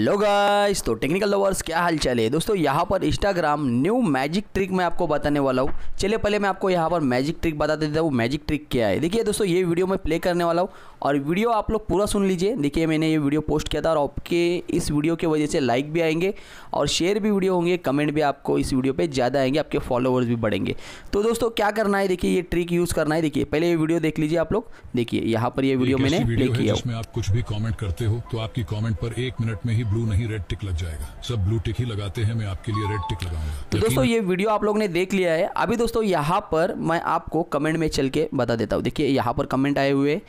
hello guys तो technical lovers क्या हाल चाल है दोस्तों यहाँ पर इंस्टाग्राम न्यू मैजिक ट्रिक मैं आपको बताने वाला हूँ चलिए पहले मैं आपको यहाँ पर मैजिक ट्रिक बता देता हूँ मैजिक ट्रिक क्या है देखिए दोस्तों ये वीडियो मैं प्ले करने वाला हूँ और वीडियो आप लोग पूरा सुन लीजिए देखिए मैंने ये वीडियो पोस्ट किया था और आपके इस वीडियो की वजह से लाइक भी आएंगे और शेयर भी वीडियो होंगे कमेंट भी आपको इस वीडियो पर ज़्यादा आएंगे आपके फॉलोअर्स भी बढ़ेंगे तो दोस्तों क्या करना है देखिए ये ट्रिक यूज़ करना है देखिए पहले ये वीडियो देख लीजिए आप लोग देखिए यहाँ पर ये वीडियो मैंने प्ले किया आप कुछ भी कॉमेंट करते हो तो आपकी कॉमेंट पर एक मिनट में ही ब्लू नहीं रेड टिक लग जाएगा सब ब्लू टिक ही लगाते हैं मैं आपके लिए रेड टिक लगाऊंगा तो दोस्तों ये वीडियो आप लोग ने देख लिया है अभी दोस्तों यहाँ पर मैं आपको कमेंट में चल के बता देता हूँ देखिए यहाँ पर कमेंट आए हुए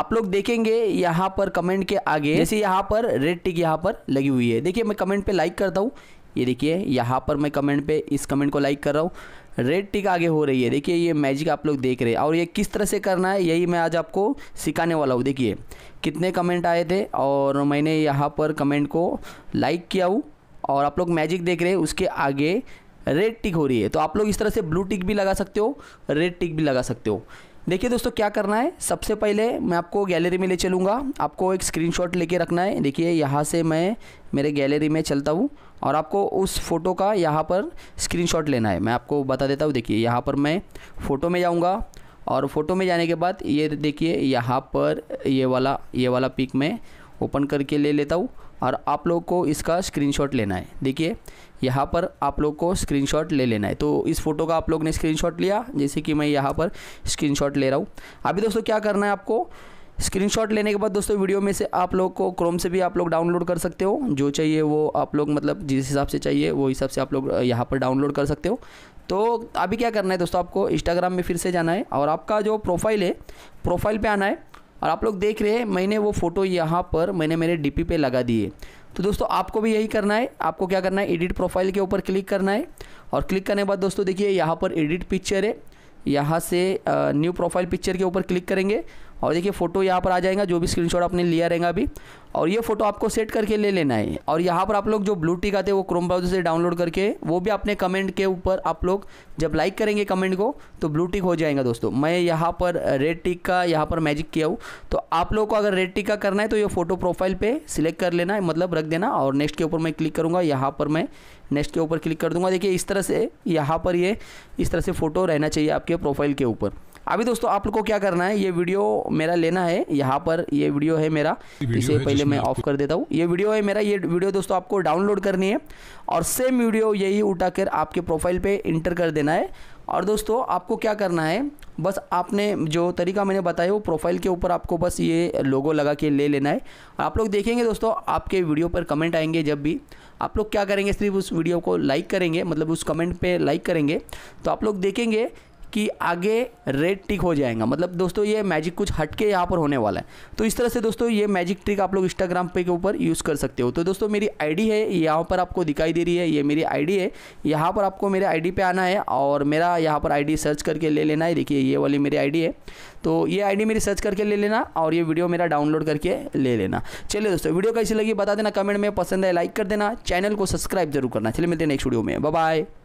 आप लोग देखेंगे यहाँ पर कमेंट के आगे जैसे यहाँ पर रेड टिक यहाँ पर लगी हुई है देखिए मैं कमेंट पे लाइक करता हूँ ये देखिए यहाँ पर मैं कमेंट पे इस कमेंट को लाइक कर रहा हूँ रेड टिक आगे हो रही है देखिए ये मैजिक आप लोग देख रहे हैं और ये किस तरह से करना है यही मैं आज आपको सिखाने वाला हूँ देखिए कितने कमेंट आए थे और मैंने यहाँ पर कमेंट को लाइक किया हूँ और आप लोग मैजिक देख रहे हैं उसके आगे रेड टिक हो रही है तो आप लोग इस तरह से ब्लू टिक भी लगा सकते हो रेड टिक भी लगा सकते हो देखिए दोस्तों क्या करना है सबसे पहले मैं आपको गैलरी में ले चलूँगा आपको एक स्क्रीनशॉट लेके रखना है देखिए यहाँ से मैं मेरे गैलरी में चलता हूँ और आपको उस फ़ोटो का यहाँ पर स्क्रीनशॉट लेना है मैं आपको बता देता हूँ देखिए यहाँ पर मैं फ़ोटो में जाऊँगा और फ़ोटो में जाने के बाद ये देखिए यहाँ पर ये वाला ये वाला पिक मैं ओपन करके ले लेता हूँ और आप लोग को इसका स्क्रीनशॉट लेना है देखिए यहाँ पर आप लोग को स्क्रीनशॉट ले लेना है तो इस फ़ोटो का आप लोग ने स्क्रीनशॉट लिया जैसे कि मैं यहाँ पर स्क्रीनशॉट ले रहा हूँ अभी दोस्तों क्या करना है आपको स्क्रीनशॉट लेने के बाद दोस्तों वीडियो में से आप लोग को क्रोम से भी आप लोग डाउनलोड कर सकते हो जो चाहिए वो आप लोग मतलब जिस हिसाब से चाहिए वो हिसाब से आप लोग यहाँ पर डाउनलोड कर सकते हो तो अभी क्या करना है दोस्तों आपको इंस्टाग्राम में फिर से जाना है और आपका जो प्रोफाइल है प्रोफाइल पर आना है और आप लोग देख रहे हैं मैंने वो फ़ोटो यहाँ पर मैंने मेरे डीपी पे लगा दिए तो दोस्तों आपको भी यही करना है आपको क्या करना है एडिट प्रोफाइल के ऊपर क्लिक करना है और क्लिक करने के बाद दोस्तों देखिए यहाँ पर एडिट पिक्चर है यहाँ से न्यू प्रोफाइल पिक्चर के ऊपर क्लिक करेंगे और देखिए फ़ोटो यहाँ पर आ जाएगा जो भी स्क्रीनशॉट आपने लिया रहेगा अभी और ये फ़ोटो आपको सेट करके ले लेना है और यहाँ पर आप लोग जो ब्लू टिक आते हैं वो क्रोम ब्राउजर से डाउनलोड करके वो भी अपने कमेंट के ऊपर आप लोग जब लाइक करेंगे कमेंट को तो ब्लू टिक हो जाएगा दोस्तों मैं यहाँ पर रेड टिक का यहाँ पर मैजिक किया हूँ तो आप लोग को अगर रेड टिक का करना है तो ये फ़ोटो प्रोफाइल पर सिलेक्ट कर लेना है मतलब रख देना और नेक्स्ट के ऊपर मैं क्लिक करूँगा यहाँ पर मैं नेक्स्ट के ऊपर क्लिक कर दूँगा देखिए इस तरह से यहाँ पर ये इस तरह से फ़ोटो रहना चाहिए आपके प्रोफाइल के ऊपर अभी दोस्तों आप लोग को क्या करना है ये वीडियो मेरा लेना है यहाँ पर ये वीडियो है मेरा इसे पहले मैं ऑफ कर देता हूँ ये वीडियो है मेरा ये वीडियो दोस्तों आपको डाउनलोड करनी है और सेम वीडियो यही उठाकर आपके प्रोफाइल पे इंटर कर देना है और दोस्तों आपको क्या करना है बस आपने जो तरीका मैंने बताया वो प्रोफाइल के ऊपर आपको बस ये लोगो लगा के ले लेना है आप लोग देखेंगे दोस्तों आपके वीडियो पर कमेंट आएंगे जब भी आप लोग क्या करेंगे सिर्फ उस वीडियो को लाइक करेंगे मतलब उस कमेंट पे लाइक करेंगे तो आप लोग देखेंगे कि आगे रेड टिक हो जाएगा मतलब दोस्तों ये मैजिक कुछ हट के यहाँ पर होने वाला है तो इस तरह से दोस्तों ये मैजिक ट्रिक आप लोग इंस्टाग्राम पे के ऊपर यूज़ कर सकते हो तो दोस्तों मेरी आईडी है यहाँ पर आपको दिखाई दे रही है ये मेरी आईडी है यहाँ पर आपको मेरे आईडी पे आना है और मेरा यहाँ पर आई सर्च करके ले लेना है देखिए ये वाली मेरी आई है तो ये आईडी मेरी सर्च करके ले लेना और ये वीडियो मेरा डाउनलोड करके ले लेना चलिए दोस्तों वीडियो कैसी लगी बता देना कमेंट में पसंद है लाइक कर देना चैनल को सब्सक्राइब जरूर करना चलिए मिलते हैं नेक्स्ट वीडियो में बाय